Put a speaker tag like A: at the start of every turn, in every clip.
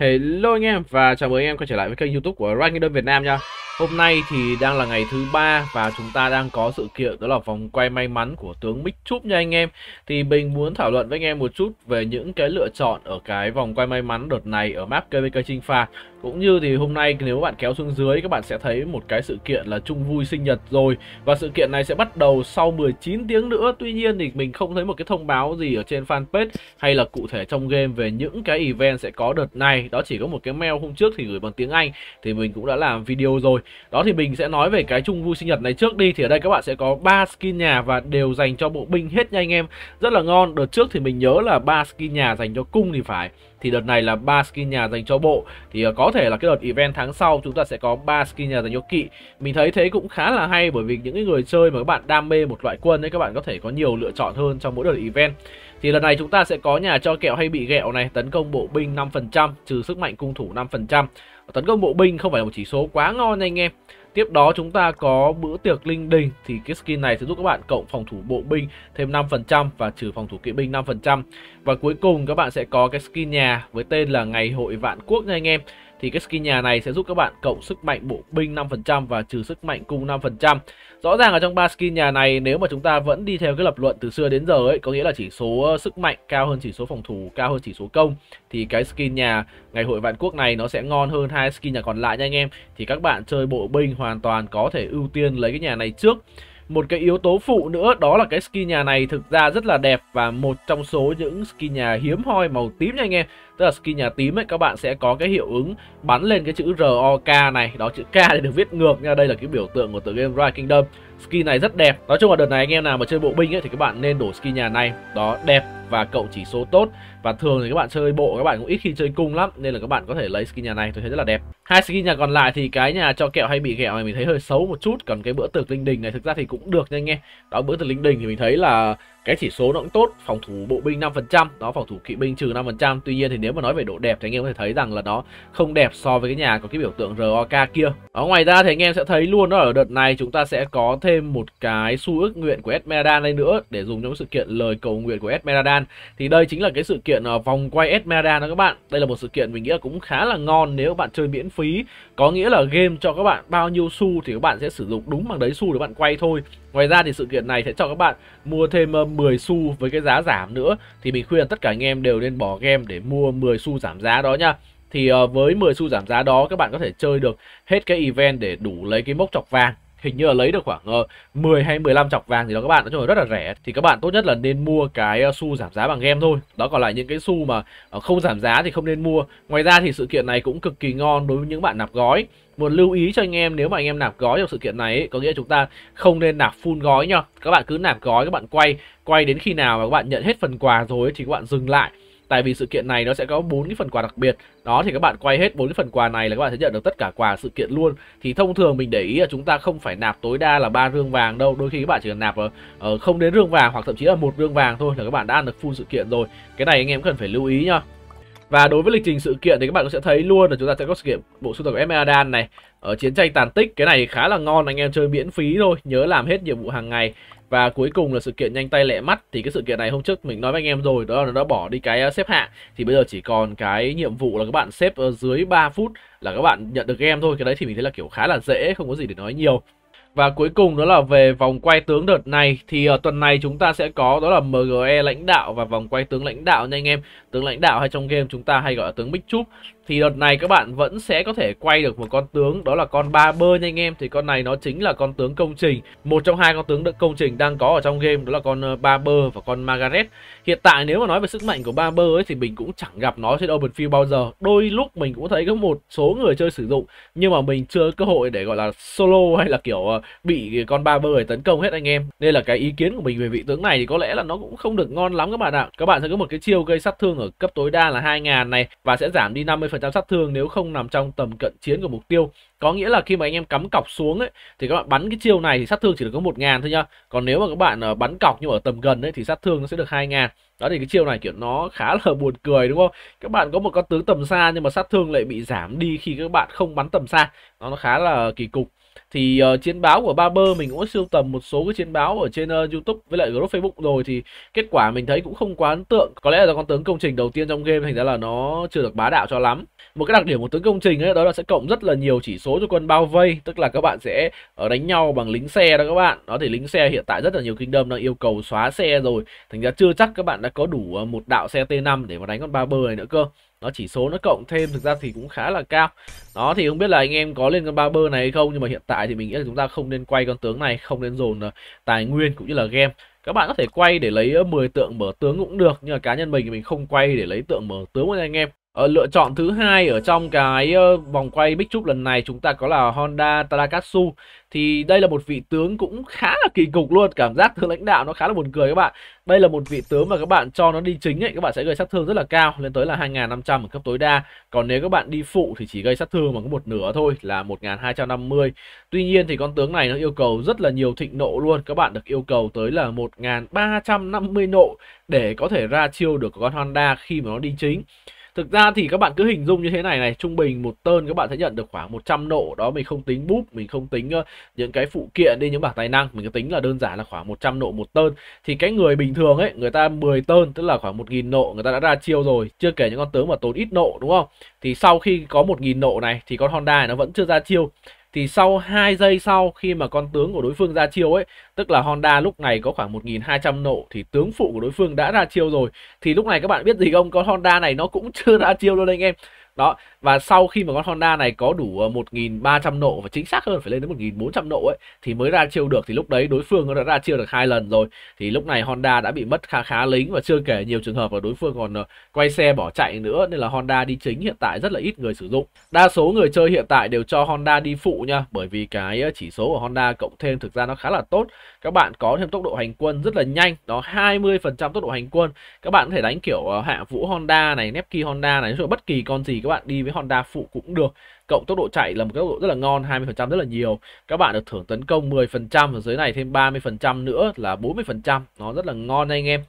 A: Hello anh em và chào mừng anh em quay trở lại với kênh youtube của đơn Việt Nam nha Hôm nay thì đang là ngày thứ ba và chúng ta đang có sự kiện đó là vòng quay may mắn của tướng Mick Chup nha anh em. Thì mình muốn thảo luận với anh em một chút về những cái lựa chọn ở cái vòng quay may mắn đợt này ở map KVK Trinh Pha. Cũng như thì hôm nay nếu bạn kéo xuống dưới các bạn sẽ thấy một cái sự kiện là chung vui sinh nhật rồi Và sự kiện này sẽ bắt đầu sau 19 tiếng nữa Tuy nhiên thì mình không thấy một cái thông báo gì ở trên fanpage hay là cụ thể trong game về những cái event sẽ có đợt này Đó chỉ có một cái mail hôm trước thì gửi bằng tiếng Anh thì mình cũng đã làm video rồi đó thì mình sẽ nói về cái chung vui sinh nhật này trước đi Thì ở đây các bạn sẽ có 3 skin nhà và đều dành cho bộ binh hết nha anh em Rất là ngon, đợt trước thì mình nhớ là 3 skin nhà dành cho cung thì phải thì đợt này là 3 skin nhà dành cho bộ thì ờ, có thể là cái đợt event tháng sau chúng ta sẽ có 3 skin nhà dành cho kỵ mình thấy thế cũng khá là hay bởi vì những người chơi mà các bạn đam mê một loại quân ấy các bạn có thể có nhiều lựa chọn hơn trong mỗi đợt event thì lần này chúng ta sẽ có nhà cho kẹo hay bị ghẹo này tấn công bộ binh 5% trừ sức mạnh cung thủ 5% tấn công bộ binh không phải là một chỉ số quá ngon anh em. Tiếp đó chúng ta có bữa tiệc linh đình thì cái skin này sẽ giúp các bạn cộng phòng thủ bộ binh thêm 5% và trừ phòng thủ kỵ binh 5%. Và cuối cùng các bạn sẽ có cái skin nhà với tên là ngày hội vạn quốc nha anh em thì cái skin nhà này sẽ giúp các bạn cộng sức mạnh bộ binh 5% và trừ sức mạnh cung 5%. Rõ ràng ở trong ba skin nhà này nếu mà chúng ta vẫn đi theo cái lập luận từ xưa đến giờ ấy, có nghĩa là chỉ số ờ, sức mạnh cao hơn chỉ số phòng thủ, cao hơn chỉ số công thì cái skin nhà ngày hội vạn quốc này nó sẽ ngon hơn hai skin nhà còn lại nha anh em. Thì các bạn chơi bộ binh hoàn toàn có thể ưu tiên lấy cái nhà này trước một cái yếu tố phụ nữa đó là cái skin nhà này thực ra rất là đẹp và một trong số những skin nhà hiếm hoi màu tím nha anh em tức là skin nhà tím ấy các bạn sẽ có cái hiệu ứng bắn lên cái chữ ROK này đó chữ K thì được viết ngược nha đây là cái biểu tượng của tựa game Rise Kingdom skin này rất đẹp nói chung là đợt này anh em nào mà chơi bộ binh ấy thì các bạn nên đổi skin nhà này đó đẹp và cậu chỉ số tốt và thường thì các bạn chơi bộ các bạn cũng ít khi chơi cung lắm nên là các bạn có thể lấy skin nhà này tôi thấy rất là đẹp hai skin nhà còn lại thì cái nhà cho kẹo hay bị kẹo này mình thấy hơi xấu một chút còn cái bữa tiệc linh đình này thực ra thì cũng được nha anh em đó bữa tiệc linh đình thì mình thấy là cái chỉ số nó cũng tốt phòng thủ bộ binh 5% đó phòng thủ kỵ binh trừ 5% tuy nhiên thì nếu mà nói về độ đẹp thì anh em có thể thấy rằng là nó không đẹp so với cái nhà có cái biểu tượng ROK kia đó ngoài ra thì anh em sẽ thấy luôn đó ở đợt này chúng ta sẽ có thêm một cái xu ước nguyện của Esmeraldan đây nữa để dùng trong sự kiện lời cầu nguyện của Esmeraldan thì đây chính là cái sự kiện ờ, vòng quay Esmeraldan đó các bạn đây là một sự kiện mình nghĩ là cũng khá là ngon nếu bạn chơi miễn phí có nghĩa là game cho các bạn bao nhiêu xu thì các bạn sẽ sử dụng đúng bằng đấy xu để bạn quay thôi Ngoài ra thì sự kiện này sẽ cho các bạn mua thêm 10 xu với cái giá giảm nữa thì mình khuyên tất cả anh em đều nên bỏ game để mua 10 xu giảm giá đó nha thì ờ, với 10 xu giảm giá đó các bạn có thể chơi được hết cái event để đủ lấy cái mốc chọc vàng hình như là lấy được khoảng uh, ờ, 10 hay 15 chọc vàng thì đó các bạn nói chung là rất là rẻ thì các bạn tốt nhất là nên mua cái ờ, xu giảm giá bằng game thôi đó còn lại những cái xu mà ờ, không giảm giá thì không nên mua ngoài ra thì sự kiện này cũng cực kỳ ngon đối với những bạn nạp gói một lưu ý cho anh em nếu mà anh em nạp gói trong sự kiện này ấy, có nghĩa chúng ta không nên nạp full gói nhá các bạn cứ nạp gói các bạn quay quay đến khi nào mà các bạn nhận hết phần quà rồi thì các bạn dừng lại tại vì sự kiện này nó sẽ có bốn cái phần quà đặc biệt đó thì các bạn quay hết bốn cái phần quà này là các bạn sẽ nhận được tất cả quà sự kiện luôn thì thông thường mình để ý là chúng ta không phải nạp tối đa là ba rương vàng đâu đôi khi các bạn chỉ cần nạp ở không đến rương vàng hoặc thậm chí là một rương vàng thôi là các bạn đã ăn được full sự kiện rồi cái này anh em cần phải lưu ý nhá và đối với lịch trình sự kiện thì các bạn cũng sẽ thấy luôn là chúng ta sẽ có sự kiện bộ sưu tập Emeraldan này ở chiến tranh tàn tích cái này khá là ngon anh em chơi miễn phí thôi nhớ làm hết nhiệm vụ hàng ngày và cuối cùng là sự kiện nhanh tay lẹ mắt thì cái sự kiện này hôm trước mình nói với anh em rồi đó là nó đã bỏ đi cái à, xếp hạng thì bây giờ chỉ còn cái nhiệm vụ là các bạn xếp ờ, dưới 3 phút là các bạn nhận được game thôi cái đấy thì mình thấy là kiểu khá là dễ không có gì để nói nhiều và cuối cùng đó là về vòng quay tướng đợt này thì uh, tuần này chúng ta sẽ có đó là MGE lãnh đạo và vòng quay tướng lãnh đạo nha anh em. Tướng lãnh đạo hay trong game chúng ta hay gọi là tướng Big Chup thì đợt này các bạn vẫn sẽ có thể quay được một con tướng đó là con ba bơ nha anh em thì con này nó chính là con tướng công trình một trong hai con tướng được công trình đang có ở trong game đó là con ờ, ba bơ và con margaret hiện tại nếu mà nói về sức mạnh của ba bơ ấy thì mình cũng chẳng gặp nó trên open field bao giờ đôi lúc mình cũng thấy có một số người chơi sử dụng nhưng mà mình chưa cơ hội để gọi là solo hay là kiểu ờ, bị con ba bơ để tấn công hết anh em nên là cái ý kiến của mình về vị tướng này thì có lẽ là nó cũng không được ngon lắm các bạn ạ các bạn sẽ có một cái chiêu gây sát thương ở cấp tối đa là 2000 này và sẽ giảm đi 50 50% sát thương nếu không nằm trong tầm cận chiến của mục tiêu. Có nghĩa là khi mà anh em cắm cọc xuống ấy thì các bạn bắn cái chiêu này thì sát thương chỉ được có một ngàn thôi nhá Còn nếu mà các bạn ờ, bắn cọc nhưng ở tầm gần ấy thì sát thương nó sẽ được hai ngàn Đó thì cái chiêu này kiểu nó khá là buồn cười đúng không? Các bạn có một con tướng tầm xa nhưng mà sát thương lại bị giảm đi khi các bạn không bắn tầm xa. nó khá là kỳ cục thì uh, chiến báo của ba bơ mình cũng sưu tầm một số cái chiến báo ở trên uh, youtube với lại group facebook rồi thì kết quả mình thấy cũng không quá ấn tượng có lẽ là con tướng công trình đầu tiên trong game thành ra là nó chưa được bá đạo cho lắm một cái đặc điểm của tướng công trình ấy đó là sẽ cộng rất là nhiều chỉ số cho quân bao vây tức là các bạn sẽ uh, đánh nhau bằng lính xe đó các bạn đó thì lính xe hiện tại rất là nhiều kingdom đang yêu cầu xóa xe rồi thành ra chưa chắc các bạn đã có đủ một đạo xe t 5 để mà đánh con ba bơ này nữa cơ nó chỉ số nó cộng thêm thực ra thì cũng khá là cao đó thì không biết là anh em có lên con ba bơ này hay không nhưng mà hiện tại tại thì mình nghĩ là chúng ta không nên quay con tướng này không nên dồn ờ, tài nguyên cũng như là game các bạn có thể quay để lấy 10 ờ, tượng mở tướng cũng được nhưng mà cá nhân mình thì mình không quay để lấy tượng mở tướng với anh em Ờ, lựa chọn thứ hai ở trong cái uh, vòng quay Big Chup lần này chúng ta có là Honda Tarakatsu thì đây là một vị tướng cũng khá là kỳ cục luôn cảm giác thương lãnh đạo nó khá là buồn cười các bạn đây là một vị tướng mà các bạn cho nó đi chính ấy các bạn sẽ gây sát thương rất là cao lên tới là 2.500 ở cấp tối đa còn nếu các bạn đi phụ thì chỉ gây sát thương bằng một nửa thôi là 1.250 tuy nhiên thì con tướng này nó yêu cầu rất là nhiều thịnh nộ luôn các bạn được yêu cầu tới là 1.350 nộ để có thể ra chiêu được con Honda khi mà nó đi chính Thực ra thì các bạn cứ hình dung như thế này này, trung bình một tơn các bạn sẽ nhận được khoảng 100 nộ, đó mình không tính búp, mình không tính những cái phụ kiện đi những bảng tài năng, mình cứ tính là đơn giản là khoảng 100 nộ một tơn. Thì cái người bình thường ấy, người ta 10 tơn tức là khoảng 1000 nộ người ta đã ra chiêu rồi, chưa kể những con tướng mà tốn ít nộ đúng không? Thì sau khi có 1000 nộ này thì con Honda này nó vẫn chưa ra chiêu thì sau 2 giây sau khi mà con tướng của đối phương ra chiêu ấy, tức là Honda lúc này có khoảng 1200 nộ thì tướng phụ của đối phương đã ra chiêu rồi. Thì lúc này các bạn biết gì không? Con Honda này nó cũng chưa ra chiêu luôn anh em. Đó, và sau khi mà con Honda này có đủ 1.300 ờ, nộ và chính xác hơn phải lên đến 1.400 nộ ấy thì mới ra chiêu được thì lúc đấy đối phương nó đã ra chiêu được hai lần rồi thì lúc này Honda đã bị mất khá khá lính và chưa kể nhiều trường hợp là đối phương còn ờ, quay xe bỏ chạy nữa nên là Honda đi chính hiện tại rất là ít người sử dụng đa số người chơi hiện tại đều cho Honda đi phụ nha bởi vì cái ờ, chỉ số của Honda cộng thêm thực ra nó khá là tốt các bạn có thêm tốc độ hành quân rất là nhanh nó 20% tốc độ hành quân các bạn có thể đánh kiểu hạ vũ Honda này nép Honda này nói bất kỳ con gì các bạn đi với Honda phụ cũng được cộng tốc độ chạy là một cái tốc độ rất là ngon 20% rất là nhiều các bạn được thưởng tấn công 10% và dưới này thêm 30% nữa là 40% nó rất là ngon anh em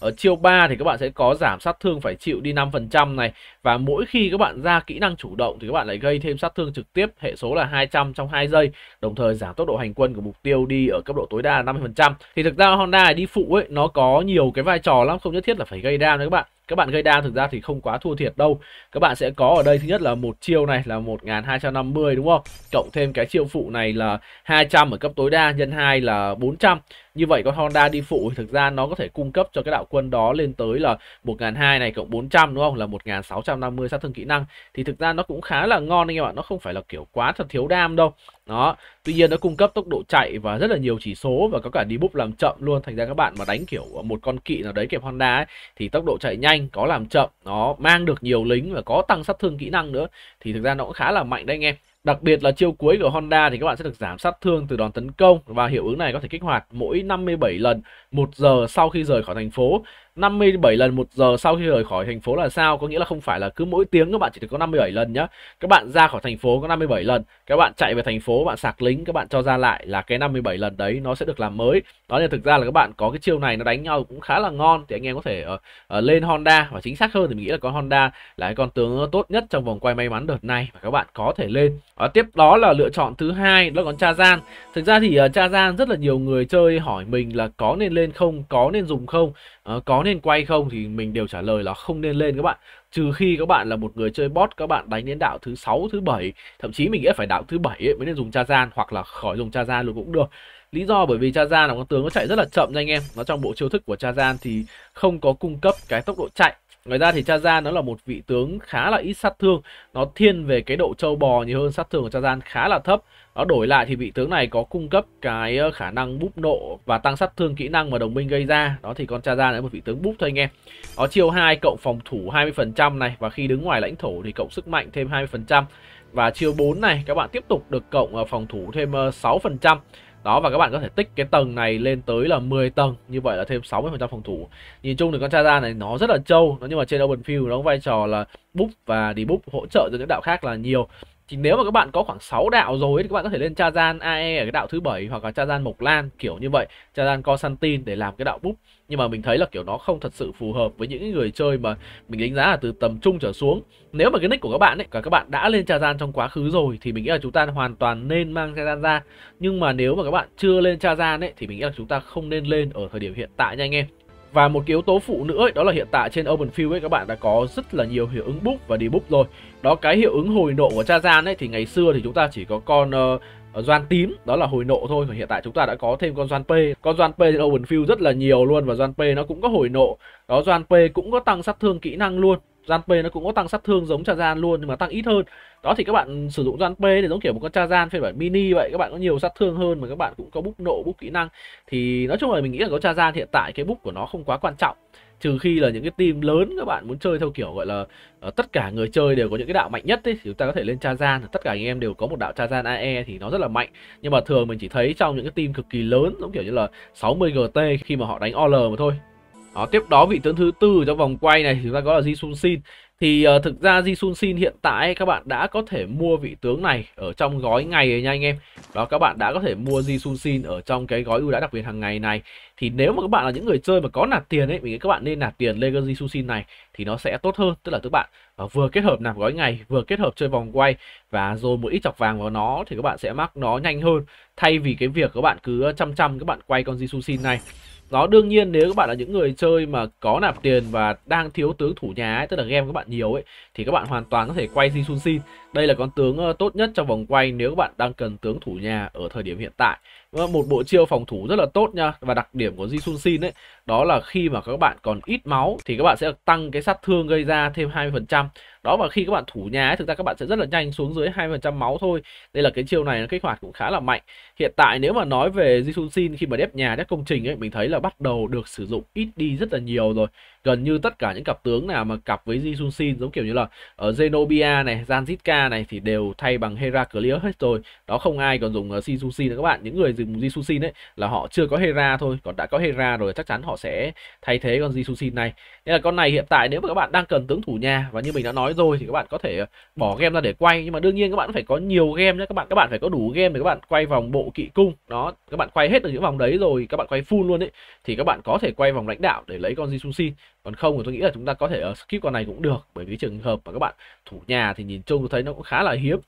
A: ở chiêu 3 thì các bạn sẽ có giảm sát thương phải chịu đi 5% này và mỗi khi các bạn ra kỹ năng chủ động thì các bạn lại gây thêm sát thương trực tiếp hệ số là 200 trong 2 giây đồng thời giảm tốc độ hành quân của mục tiêu đi ở cấp độ tối đa là 50% thì thực ra Honda đi phụ ấy nó có nhiều cái vai trò lắm không nhất thiết là phải gây đam đấy các bạn các bạn gây đam thực ra thì không quá thua thiệt đâu các bạn sẽ có ở đây thứ nhất là một chiêu này là 1250 đúng không cộng thêm cái chiêu phụ này là 200 ở cấp tối đa nhân 2 là 400 như vậy con Honda đi phụ thì thực ra nó có thể cung cấp cho cái đạo quân đó lên tới là 1200 này cộng 400 đúng không là 1650 sát thương kỹ năng thì thực ra nó cũng khá là ngon anh em ạ nó không phải là kiểu quá thật thiếu đam đâu đó, tuy nhiên nó cung cấp tốc độ chạy và rất là nhiều chỉ số và có cả đi búp làm chậm luôn. Thành ra các bạn mà đánh kiểu một con kỵ nào đấy kẹp Honda ấy thì tốc độ chạy nhanh, có làm chậm, nó mang được nhiều lính và có tăng sát thương kỹ năng nữa thì thực ra nó cũng khá là mạnh đấy anh em. Đặc biệt là chiêu cuối của Honda thì các bạn sẽ được giảm sát thương từ đòn tấn công và hiệu ứng này có thể kích hoạt mỗi 57 lần một giờ sau khi rời khỏi thành phố 57 lần một giờ sau khi rời khỏi thành phố là sao? Có nghĩa là không phải là cứ mỗi tiếng các bạn chỉ được có 57 lần nhá. Các bạn ra khỏi thành phố có 57 lần, các bạn chạy về thành phố, bạn sạc lính, các bạn cho ra lại là cái 57 lần đấy nó sẽ được làm mới. Đó nên thực ra là các bạn có cái chiêu này nó đánh nhau cũng khá là ngon thì anh em có thể uh, uh, lên Honda và chính xác hơn thì mình nghĩ là con Honda là cái con tướng tốt nhất trong vòng quay may mắn đợt này và các bạn có thể lên. Uh, tiếp đó là lựa chọn thứ hai đó là con Chazan. Thực ra thì uh, ờ, Chazan rất là nhiều người chơi hỏi mình là có nên lên không, có nên dùng không Ờ, có nên quay không thì mình đều trả lời là không nên lên các bạn trừ khi các bạn là một người chơi bot các bạn đánh đến đạo thứ sáu thứ bảy thậm chí mình nghĩ phải đạo thứ bảy mới nên dùng cha gian hoặc là khỏi dùng cha gian luôn cũng được lý do bởi vì cha gian là con tướng nó chạy rất là chậm nha anh em nó trong bộ chiêu thức của cha gian thì không có cung cấp cái tốc độ chạy Ngoài ra thì Cha Chazan nó là một vị tướng khá là ít sát thương, nó thiên về cái độ trâu bò nhiều hơn sát thương của Cha Chazan khá là thấp. Nó đổi lại thì vị tướng này có cung cấp cái ờ, khả năng búp nộ và tăng sát thương kỹ năng mà đồng minh gây ra. Đó thì con Cha Chazan là một vị tướng búp thôi anh em. Nó chiêu 2 cộng phòng thủ 20% này và khi đứng ngoài lãnh thổ thì cộng sức mạnh thêm 20%. Và chiêu 4 này các bạn tiếp tục được cộng ờ, phòng thủ thêm 6%. Ờ, đó và các bạn có thể tích cái tầng này lên tới là 10 tầng như vậy là thêm 60% phòng thủ nhìn chung thì con Chaza này nó rất là trâu nó nhưng mà trên open field nó có vai trò là búp và đi búp hỗ trợ cho những đạo khác là nhiều thì nếu mà các bạn có khoảng 6 đạo rồi thì các bạn có thể lên Chazan AE ở cái đạo thứ bảy hoặc là Chazan Mộc Lan kiểu như vậy, Chazan Constantine để làm cái đạo búp. Nhưng mà mình thấy là kiểu nó không thật sự phù hợp với những người chơi mà mình đánh giá là từ tầm trung trở xuống. Nếu mà cái nick của các bạn ấy, cả các bạn đã lên Chazan trong quá khứ rồi thì mình nghĩ là chúng ta hoàn toàn nên mang Chazan ra. Nhưng mà nếu mà các bạn chưa lên Chazan ấy thì mình nghĩ là chúng ta không nên lên ở thời điểm hiện tại nha anh em. Và một cái yếu tố phụ nữa ấy, đó là hiện tại trên Open Field ấy các bạn đã có rất là nhiều hiệu ứng book và debuff rồi. Đó cái hiệu ứng hồi nộ của Chazan ấy thì ngày xưa thì chúng ta chỉ có con uh, doan tím đó là hồi nộ thôi còn hiện tại chúng ta đã có thêm con doan p con doan p trên open field rất là nhiều luôn và doan p nó cũng có hồi nộ đó doan p cũng có tăng sát thương kỹ năng luôn Gian P nó cũng có tăng sát thương giống Chazan luôn nhưng mà tăng ít hơn. Đó thì các bạn sử dụng Gian P thì giống kiểu một con Chazan phiên bản mini vậy, các bạn có nhiều sát thương hơn mà các bạn cũng có bút nộ, bút kỹ năng. Thì nói chung là mình nghĩ là có con Chazan hiện tại cái bút của nó không quá quan trọng trừ khi là những cái team lớn các bạn muốn chơi theo kiểu gọi là uh, tất cả người chơi đều có những cái đạo mạnh nhất ấy, thì chúng ta có thể lên Cha Chazan tất cả anh em đều có một đạo Cha Chazan AE thì nó rất là mạnh nhưng mà thường mình chỉ thấy trong những cái team cực kỳ lớn giống kiểu như là 60 GT khi mà họ đánh OL mà thôi đó, tiếp đó vị tướng thứ tư trong vòng quay này chúng ta có là Ji Sun Shin. Thì uh, thực ra Ji Sun Shin hiện tại các bạn đã có thể mua vị tướng này ở trong gói ngày rồi nha anh em. Đó các bạn đã có thể mua Ji Sun Shin ở trong cái gói ưu đãi đặc biệt hàng ngày này. Thì nếu mà các bạn là những người chơi mà có nạp tiền ấy, mình nghĩ các bạn nên nạp tiền lên Ji Sun Shin này thì nó sẽ tốt hơn, tức là các bạn uh, vừa kết hợp nạp gói ngày, vừa kết hợp chơi vòng quay và rồi một ít chọc vàng vào nó thì các bạn sẽ mắc nó nhanh hơn thay vì cái việc các bạn cứ ờ, chăm chăm các bạn quay con Ji Sun Shin này đó đương nhiên nếu các bạn là những người chơi mà có nạp tiền và đang thiếu tướng thủ nhà ấy, tức là game các bạn nhiều ấy thì các bạn hoàn toàn có thể quay sun Shin đây là con tướng ờ, tốt nhất trong vòng quay nếu các bạn đang cần tướng thủ nhà ở thời điểm hiện tại. Vâng, một bộ chiêu phòng thủ rất là tốt nha và đặc điểm của Ji Sun Shin ấy đó là khi mà các bạn còn ít máu thì các bạn sẽ tăng cái sát thương gây ra thêm 20%. Đó và khi các bạn thủ nhà ấy, thực ra các bạn sẽ rất là nhanh xuống dưới 2% máu thôi. Đây là cái chiêu này nó kích hoạt cũng khá là mạnh. Hiện tại nếu mà nói về Ji Shin khi mà đép nhà đép công trình ấy mình thấy là bắt đầu được sử dụng ít đi rất là nhiều rồi gần như tất cả những cặp tướng nào mà cặp với Ji Sun Shin giống kiểu như là ở ờ, Zenobia này, Zanzitka này thì đều thay bằng Heraclius hết rồi. Đó không ai còn dùng ờ, Ji Sun Shin nữa các bạn. Những người dùng Ji Sun Shin ấy là họ chưa có Hera thôi, còn đã có Hera rồi chắc chắn họ sẽ thay thế con Ji Sun Shin này. Nên là con này hiện tại nếu mà các bạn đang cần tướng thủ nhà và như mình đã nói rồi thì các bạn có thể ờ, bỏ game ra để quay nhưng mà đương nhiên các bạn phải có nhiều game nhé các bạn các bạn phải có đủ game để các bạn quay vòng bộ kỵ cung đó các bạn quay hết được những vòng đấy rồi các bạn quay full luôn ấy thì các bạn có thể quay vòng lãnh đạo để lấy con Jisung Shin còn không thì tôi nghĩ là chúng ta có thể uh, skip con này cũng được bởi vì trường hợp mà các bạn thủ nhà thì nhìn chung tôi thấy nó cũng khá là hiếm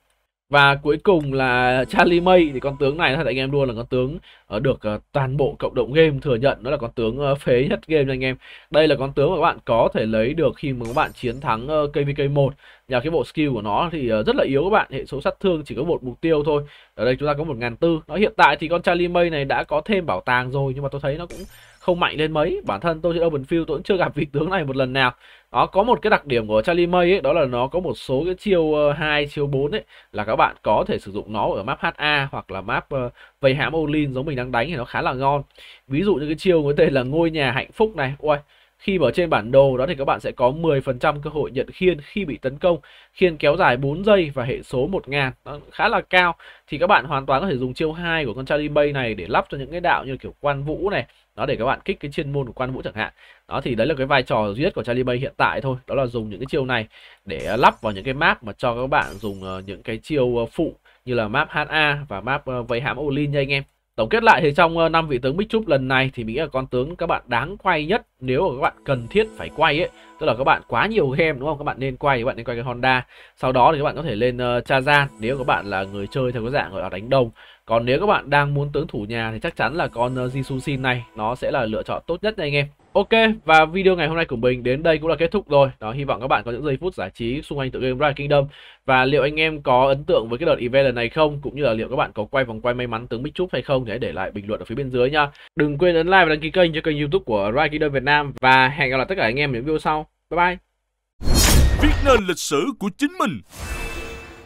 A: và cuối cùng là Charlie May thì con tướng này thật anh em luôn là con tướng ờ, được ờ, toàn bộ cộng đồng game thừa nhận nó là con tướng phế nhất game cho anh em. Đây là con tướng mà các bạn có thể lấy được khi mà các bạn chiến thắng KVK1. nhà cái bộ skill của nó thì rất là yếu các bạn, hệ số sát thương chỉ có một mục tiêu thôi. Ở đây chúng ta có một ngàn tư Nó hiện tại thì con Charlie May này đã có thêm bảo tàng rồi nhưng mà tôi thấy nó cũng không mạnh lên mấy bản thân tôi trên open field tôi cũng chưa gặp vị tướng này một lần nào đó có một cái đặc điểm của Charlie May ấy đó là nó có một số cái chiêu 2, ờ, chiêu 4 ấy là các bạn có thể sử dụng nó ở map HA hoặc là map uh, vây hãm Olin giống mình đang đánh thì nó khá là ngon ví dụ như cái chiêu có tên là ngôi nhà hạnh phúc này ui khi ở trên bản đồ đó thì các bạn sẽ có 10% cơ hội nhận khiên khi bị tấn công. Khiên kéo dài 4 giây và hệ số 1000 nó khá là cao. Thì các bạn hoàn toàn có thể dùng chiêu 2 của con Charlie Bay này để lắp cho những cái đạo như kiểu quan vũ này. Đó để các bạn kích cái chuyên môn của quan vũ chẳng hạn. Đó thì đấy là cái vai trò duy nhất của Charlie Bay hiện tại thôi. Đó là dùng những cái chiêu này để lắp vào những cái map mà cho các bạn dùng ờ, những cái chiêu ờ, phụ như là map HA và map ờ, vây hãm Olin nha anh em. Tổng kết lại thì trong ờ, năm vị tướng Big Chup lần này thì mình nghĩ là con tướng các bạn đáng quay nhất nếu mà các bạn cần thiết phải quay ấy. Tức là các bạn quá nhiều game đúng không? Các bạn nên quay, các bạn nên quay cái Honda. Sau đó thì các bạn có thể lên uh, Chazan nếu các bạn là người chơi theo cái dạng gọi là đánh đồng. Còn nếu các bạn đang muốn tướng thủ nhà thì chắc chắn là con uh, Jisoo Shin này nó sẽ là lựa chọn tốt nhất nha anh em. Ok và video ngày hôm nay của mình đến đây cũng là kết thúc rồi. Đó hy vọng các bạn có những giây phút giải trí xung quanh tựa game Rise Kingdom và liệu anh em có ấn tượng với cái đợt event lần này không cũng như là liệu các bạn có quay vòng quay may mắn tướng Big Chúc hay không thì hãy để lại bình luận ở phía bên dưới nha. Đừng quên ấn like và đăng ký kênh cho kênh YouTube của Rise Kingdom Việt Nam và hẹn gặp lại tất cả anh em ở những video sau. Bye bye. Viết nên lịch sử của chính mình.